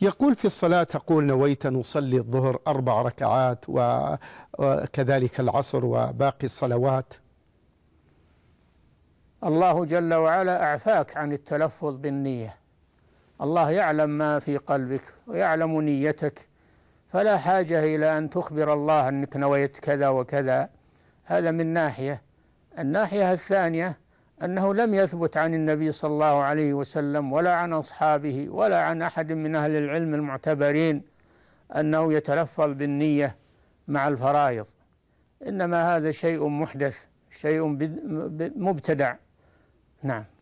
يقول في الصلاة تقول نويت أن أصلي الظهر أربع ركعات وكذلك العصر وباقي الصلوات الله جل وعلا أعفاك عن التلفظ بالنية الله يعلم ما في قلبك ويعلم نيتك فلا حاجة إلى أن تخبر الله أنك نويت كذا وكذا هذا من ناحية الناحية الثانية أنه لم يثبت عن النبي صلى الله عليه وسلم ولا عن أصحابه ولا عن أحد من أهل العلم المعتبرين أنه يتلفظ بالنية مع الفرائض إنما هذا شيء محدث شيء مبتدع نعم